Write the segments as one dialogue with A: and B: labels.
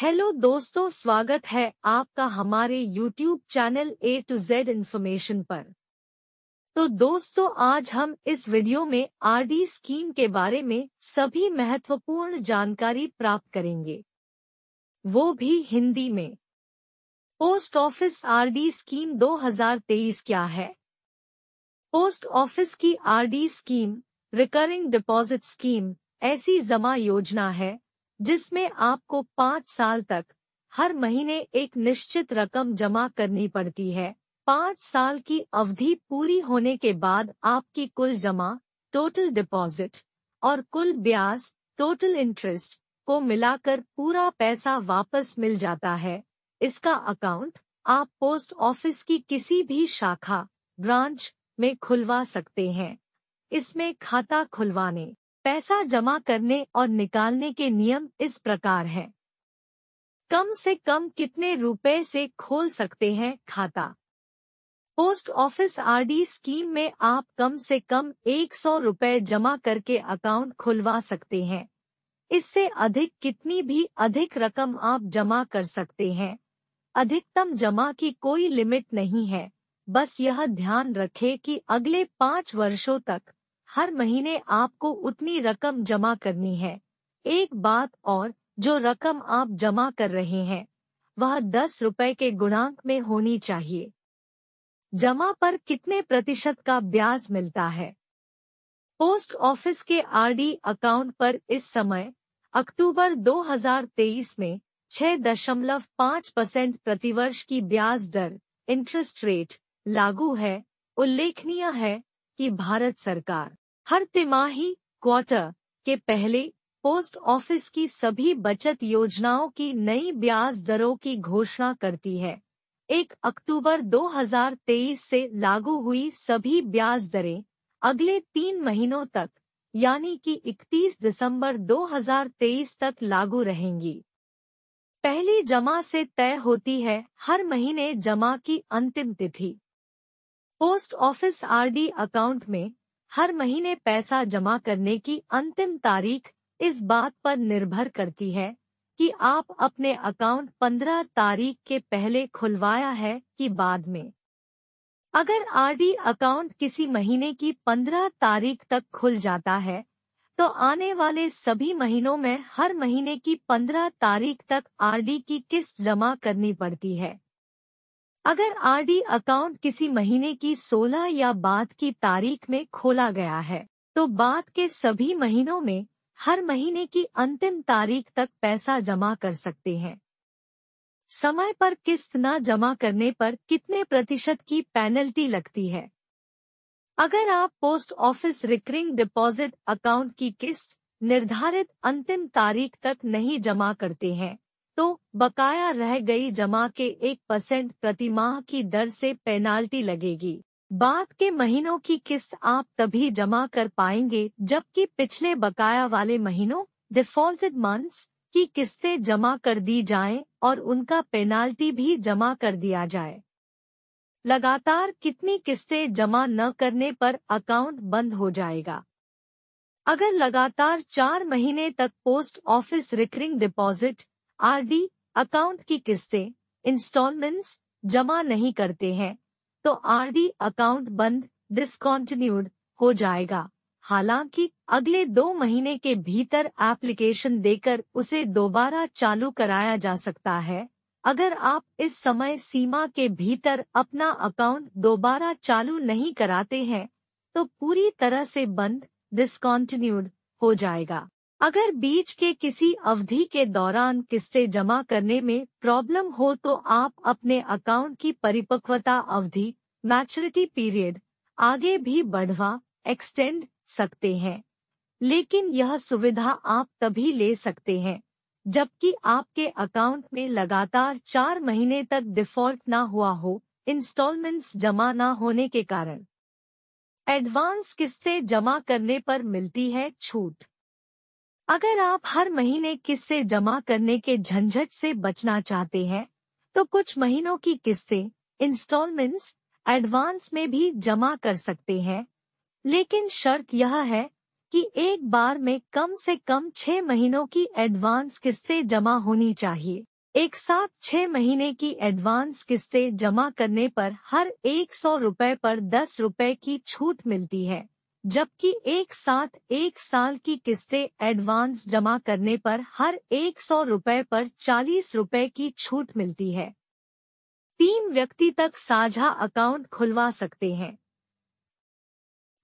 A: Hello दोस्तों स्वागत है आपका हमारे YouTube channel A to Z information पर तो दोस्तों आज हम इस वीडियो में आरडी स्कीम के बारे में सभी महत्वपूर्ण जानकारी प्राप्त करेंगे वो भी हिंदी में पोस्ट ऑफिस आरडी स्कीम 2023 क्या है पोस्ट ऑफिस की RD scheme recurring deposit scheme ऐसी जमा योजना है जिसमें आपको पाँच साल तक हर महीने एक निश्चित रकम जमा करनी पड़ती है पाँच साल की अवधि पूरी होने के बाद आपकी कुल जमा टोटल डिपॉजिट और कुल ब्याज टोटल इंटरेस्ट को मिलाकर पूरा पैसा वापस मिल जाता है इसका अकाउंट आप पोस्ट ऑफिस की किसी भी शाखा ब्रांच में खुलवा सकते हैं इसमें खाता खुलवाने पैसा जमा करने और निकालने के नियम इस प्रकार हैं। कम से कम कितने रुपए से खोल सकते हैं खाता पोस्ट ऑफिस आरडी स्कीम में आप कम से कम एक सौ रुपए जमा करके अकाउंट खुलवा सकते हैं इससे अधिक कितनी भी अधिक रकम आप जमा कर सकते हैं अधिकतम जमा की कोई लिमिट नहीं है बस यह ध्यान रखें कि अगले पाँच वर्षों तक हर महीने आपको उतनी रकम जमा करनी है एक बात और जो रकम आप जमा कर रहे हैं वह दस रुपए के गुणांक में होनी चाहिए जमा पर कितने प्रतिशत का ब्याज मिलता है पोस्ट ऑफिस के आरडी अकाउंट पर इस समय अक्टूबर 2023 में 6.5 परसेंट प्रतिवर्ष की ब्याज दर इंटरेस्ट रेट लागू है उल्लेखनीय है कि भारत सरकार हर तिमाही क्वार्टर के पहले पोस्ट ऑफिस की सभी बचत योजनाओं की नई ब्याज दरों की घोषणा करती है एक अक्टूबर 2023 से लागू हुई सभी ब्याज दरें अगले तीन महीनों तक यानी कि 31 दिसंबर 2023 तक लागू रहेंगी पहली जमा से तय होती है हर महीने जमा की अंतिम तिथि पोस्ट ऑफिस आरडी अकाउंट में हर महीने पैसा जमा करने की अंतिम तारीख इस बात पर निर्भर करती है कि आप अपने अकाउंट 15 तारीख के पहले खुलवाया है कि बाद में अगर आरडी अकाउंट किसी महीने की 15 तारीख तक खुल जाता है तो आने वाले सभी महीनों में हर महीने की 15 तारीख तक आरडी की किस्त जमा करनी पड़ती है अगर आरडी अकाउंट किसी महीने की 16 या बाद की तारीख में खोला गया है तो बाद के सभी महीनों में हर महीने की अंतिम तारीख तक पैसा जमा कर सकते हैं समय पर किस्त न जमा करने पर कितने प्रतिशत की पेनल्टी लगती है अगर आप post office recurring deposit account की किस्त निर्धारित अंतिम तारीख तक नहीं जमा करते हैं तो बकाया रह गई जमा के एक परसेंट प्रतिमाह की दर से पेनाल्टी लगेगी बाद के महीनों की किस्त आप तभी जमा कर पाएंगे जबकि पिछले बकाया वाले महीनों डिफॉल्टेड मंथ्स की किस्तें जमा कर दी जाएं और उनका पेनाल्टी भी जमा कर दिया जाए लगातार कितनी किस्तें जमा न करने पर अकाउंट बंद हो जाएगा अगर लगातार चार महीने तक post office recurring deposit RD account की किस्तें इंस्टॉलमेंट्स जमा नहीं करते हैं तो आरडी अकाउंट बंद डिस्कॉन्टिन्यूड हो जाएगा हालांकि अगले दो महीने के भीतर एप्लीकेशन देकर उसे दोबारा चालू कराया जा सकता है अगर आप इस समय सीमा के भीतर अपना अकाउंट दोबारा चालू नहीं कराते हैं तो पूरी तरह से बंद डिस्कॉन्टिन्यूड हो जाएगा अगर बीच के किसी अवधि के दौरान किस्तें जमा करने में प्रॉब्लम हो तो आप अपने अकाउंट की परिपक्वता अवधि मैचुरिटी पीरियड आगे भी बढ़वा एक्सटेंड सकते हैं लेकिन यह सुविधा आप तभी ले सकते हैं जबकि आपके अकाउंट में लगातार चार महीने तक डिफॉल्ट ना हुआ हो इंस्टॉलमेंट्स जमा ना होने के कारण एडवांस किस्तें जमा करने पर मिलती है छूट अगर आप हर महीने किस्से जमा करने के झंझट से बचना चाहते हैं तो कुछ महीनों की किस्तें इंस्टॉलमेंट्स एडवांस में भी जमा कर सकते हैं लेकिन शर्त यह है कि एक बार में कम से कम छह महीनों की एडवांस किस्तें जमा होनी चाहिए एक साथ छह महीने की एडवांस किस्तें जमा करने पर हर एक सौ रुपए पर दस रुपए की छूट मिलती है जबकि एक साथ एक साल की किस्तें एडवांस जमा करने पर हर एक सौ रुपये पर चालीस रुपये की छूट मिलती है तीन व्यक्ति तक साझा अकाउंट खुलवा सकते हैं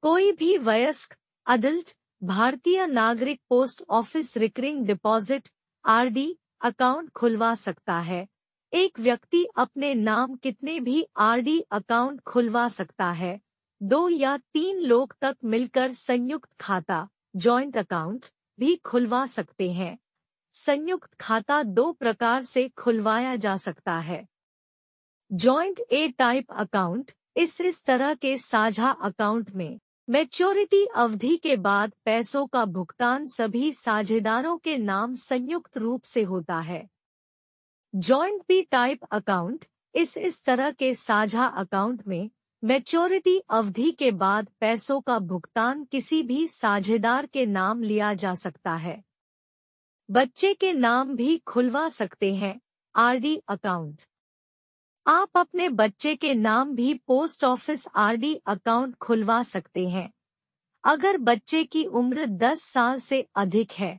A: कोई भी वयस्क अदल्ट भारतीय नागरिक post office recurring deposit RD account खुलवा सकता है एक व्यक्ति अपने नाम कितने भी आरडी अकाउंट खुलवा सकता है दो या तीन लोग तक मिलकर संयुक्त खाता जॉइंट अकाउंट भी खुलवा सकते हैं संयुक्त खाता दो प्रकार से खुलवाया जा सकता है जॉइंट ए टाइप अकाउंट इस इस तरह के साझा अकाउंट में मैच्योरिटी अवधि के बाद पैसों का भुगतान सभी साझेदारों के नाम संयुक्त रूप से होता है जॉइंट बी टाइप अकाउंट इस इस तरह के साझा अकाउंट में मैच्योरिटी अवधि के बाद पैसों का भुगतान किसी भी साझेदार के नाम लिया जा सकता है बच्चे के नाम भी खुलवा सकते हैं आरडी अकाउंट आप अपने बच्चे के नाम भी पोस्ट ऑफिस आरडी अकाउंट खुलवा सकते हैं अगर बच्चे की उम्र 10 साल से अधिक है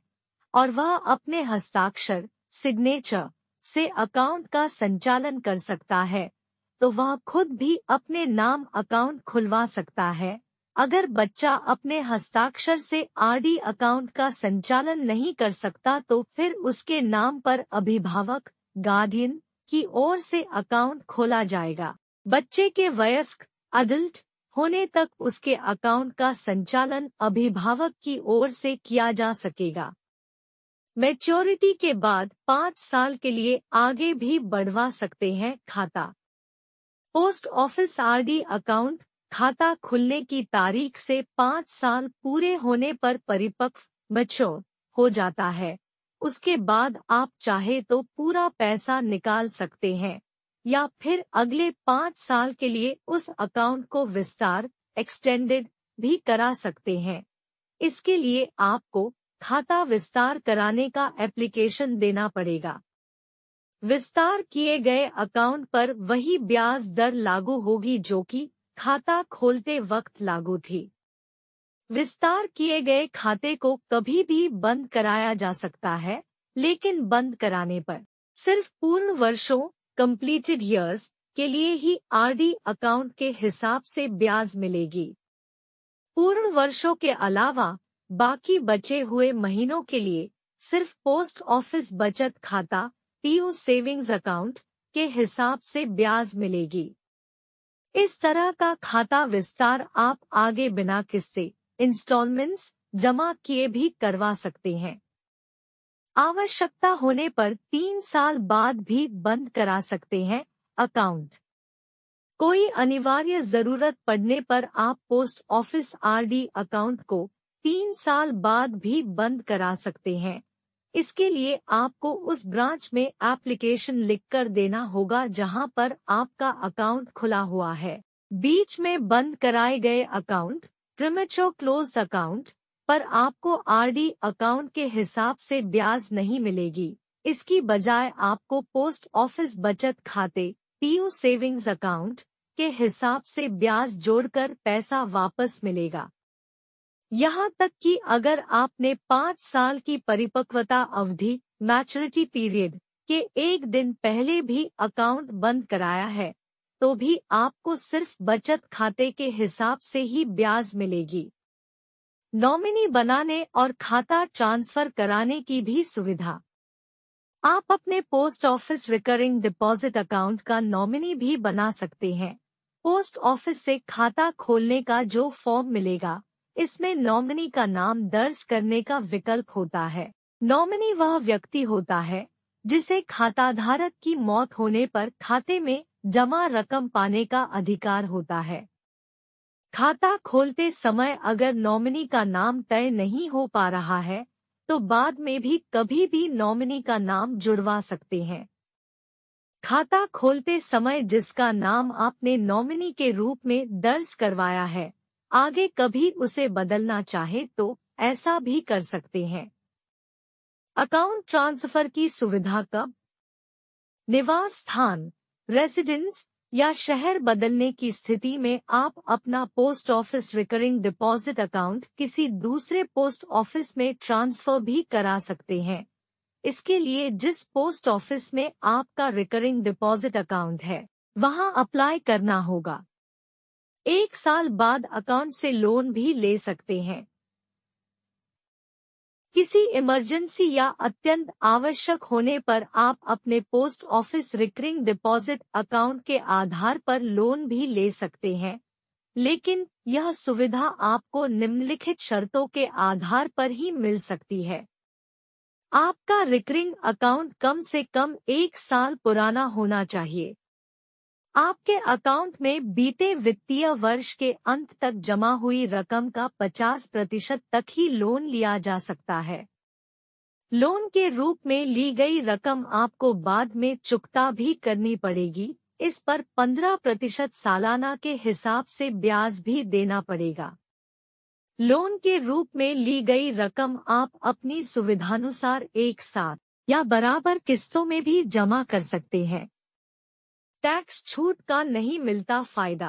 A: और वह अपने हस्ताक्षर सिग्नेचर से अकाउंट का संचालन कर सकता है तो वह खुद भी अपने नाम अकाउंट खुलवा सकता है अगर बच्चा अपने हस्ताक्षर से आरडी अकाउंट का संचालन नहीं कर सकता तो फिर उसके नाम पर अभिभावक गार्डियन की ओर से अकाउंट खोला जाएगा बच्चे के वयस्क अडल्ट होने तक उसके अकाउंट का संचालन अभिभावक की ओर से किया जा सकेगा मैच्योरिटी के बाद पाँच साल के लिए आगे भी बढ़वा सकते हैं खाता पोस्ट ऑफिस आरडी अकाउंट खाता खुलने की तारीख से पाँच साल पूरे होने पर परिपक्व बच्चों हो जाता है उसके बाद आप चाहे तो पूरा पैसा निकाल सकते हैं या फिर अगले पाँच साल के लिए उस अकाउंट को विस्तार एक्सटेंडेड भी करा सकते हैं इसके लिए आपको खाता विस्तार कराने का एप्लीकेशन देना पड़ेगा विस्तार किए गए अकाउंट पर वही ब्याज दर लागू होगी जो कि खाता खोलते वक्त लागू थी विस्तार किए गए खाते को कभी भी बंद कराया जा सकता है लेकिन बंद कराने पर सिर्फ पूर्ण वर्षों कंप्लीटेड ईयर्स के लिए ही आरडी अकाउंट के हिसाब से ब्याज मिलेगी पूर्ण वर्षों के अलावा बाकी बचे हुए महीनों के लिए सिर्फ पोस्ट ऑफिस बचत खाता पीयू सेविंग्स अकाउंट के हिसाब से ब्याज मिलेगी इस तरह का खाता विस्तार आप आगे बिना किस्ते इंस्टॉलमेंट्स जमा किए भी करवा सकते हैं आवश्यकता होने पर तीन साल बाद भी बंद करा सकते हैं अकाउंट कोई अनिवार्य जरूरत पड़ने पर आप पोस्ट ऑफिस आरडी अकाउंट को तीन साल बाद भी बंद करा सकते हैं इसके लिए आपको उस ब्रांच में एप्लीकेशन लिखकर देना होगा जहां पर आपका अकाउंट खुला हुआ है बीच में बंद कराए गए अकाउंट प्रिमेचो क्लोज अकाउंट पर आपको आरडी अकाउंट के हिसाब से ब्याज नहीं मिलेगी इसकी बजाय आपको पोस्ट ऑफिस बचत खाते पीयू सेविंग्स अकाउंट के हिसाब से ब्याज जोड़कर पैसा वापस मिलेगा यहाँ तक कि अगर आपने पाँच साल की परिपक्वता अवधि मैचुरिटी पीरियड के एक दिन पहले भी अकाउंट बंद कराया है तो भी आपको सिर्फ बचत खाते के हिसाब से ही ब्याज मिलेगी नॉमिनी बनाने और खाता ट्रांसफर कराने की भी सुविधा आप अपने post office recurring deposit account का नॉमिनी भी बना सकते हैं पोस्ट ऑफिस से खाता खोलने का जो फॉर्म मिलेगा इसमें नॉमिनी का नाम दर्ज करने का विकल्प होता है नॉमिनी वह व्यक्ति होता है जिसे खाताधारक की मौत होने पर खाते में जमा रकम पाने का अधिकार होता है खाता खोलते समय अगर नॉमिनी का नाम तय नहीं हो पा रहा है तो बाद में भी कभी भी नॉमिनी का नाम जुड़वा सकते हैं खाता खोलते समय जिसका नाम आपने नॉमिनी के रूप में दर्ज करवाया है आगे कभी उसे बदलना चाहे तो ऐसा भी कर सकते हैं अकाउंट ट्रांसफर की सुविधा कब निवास स्थान रेसिडेंस या शहर बदलने की स्थिति में आप अपना post office recurring deposit account किसी दूसरे पोस्ट ऑफिस में ट्रांसफर भी करा सकते हैं इसके लिए जिस पोस्ट ऑफिस में आपका रिकरिंग डिपॉजिट अकाउंट है वहां अप्लाई करना होगा एक साल बाद अकाउंट से लोन भी ले सकते हैं किसी इमरजेंसी या अत्यंत आवश्यक होने पर आप अपने post office recurring deposit account के आधार पर लोन भी ले सकते हैं लेकिन यह सुविधा आपको निम्नलिखित शर्तों के आधार पर ही मिल सकती है आपका रिकरिंग अकाउंट कम से कम एक साल पुराना होना चाहिए आपके अकाउंट में बीते वित्तीय वर्ष के अंत तक जमा हुई रकम का 50 प्रतिशत तक ही लोन लिया जा सकता है लोन के रूप में ली गई रकम आपको बाद में चुकता भी करनी पड़ेगी इस पर 15 प्रतिशत सालाना के हिसाब से ब्याज भी देना पड़ेगा लोन के रूप में ली गई रकम आप अपनी सुविधानुसार एक साथ या बराबर किस्तों में भी जमा कर सकते हैं टैक्स छूट का नहीं मिलता फायदा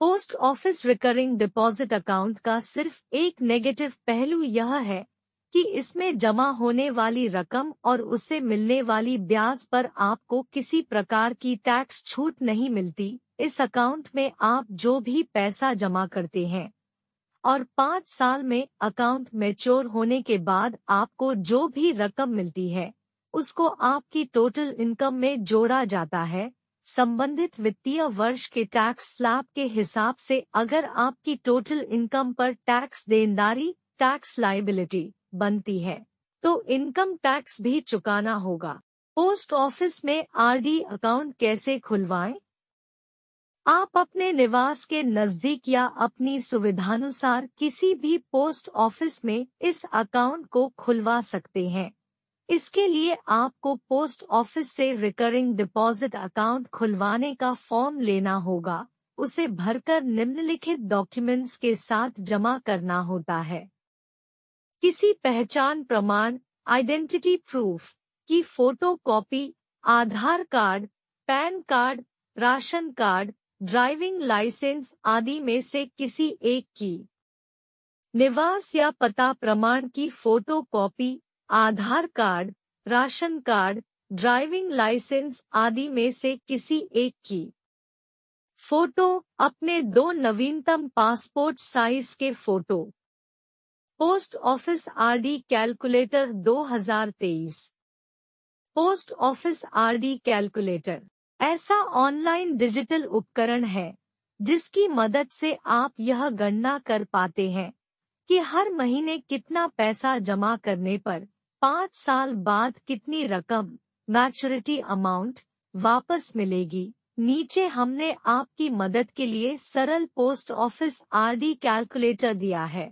A: post office recurring deposit account का सिर्फ एक नेगेटिव पहलू यह है कि इसमें जमा होने वाली रकम और उससे मिलने वाली ब्याज पर आपको किसी प्रकार की टैक्स छूट नहीं मिलती इस अकाउंट में आप जो भी पैसा जमा करते हैं और पाँच साल में अकाउंट मेच्योर होने के बाद आपको जो भी रकम मिलती है उसको आपकी टोटल इनकम में जोड़ा जाता है संबंधित वित्तीय वर्ष के टैक्स स्लैब के हिसाब से अगर आपकी टोटल इनकम पर टैक्स देनदारी टैक्स लाइबिलिटी बनती है तो इनकम टैक्स भी चुकाना होगा पोस्ट ऑफिस में आरडी अकाउंट कैसे खुलवाएं? आप अपने निवास के नजदीक या अपनी सुविधानुसार किसी भी पोस्ट ऑफिस में इस अकाउंट को खुलवा सकते हैं इसके लिए आपको पोस्ट ऑफिस से रिकरिंग डिपॉजिट अकाउंट खुलवाने का फॉर्म लेना होगा उसे भरकर निम्नलिखित डॉक्यूमेंट्स के साथ जमा करना होता है किसी पहचान प्रमाण आइडेंटिटी प्रूफ की photocopy Aadhaar card PAN card ration card driving licence आदि में से किसी एक की निवास या पता प्रमाण की photocopy Aadhaar card ration card driving licence आदि में से किसी एक की फोटो अपने दो नवीनतम पासपोर्ट साइज के photo post office RD calculator 2023 post office RD calculator ऐसा ऑनलाइन डिजिटल उपकरण है जिसकी मदद से आप यह गणना कर पाते हैं कि हर महीने कितना पैसा जमा करने पर पाँच साल बाद कितनी रकम मैचोरिटी अमाउंट वापस मिलेगी नीचे हमने आपकी मदद के लिए सरल पोस्ट ऑफिस आरडी कैलकुलेटर दिया है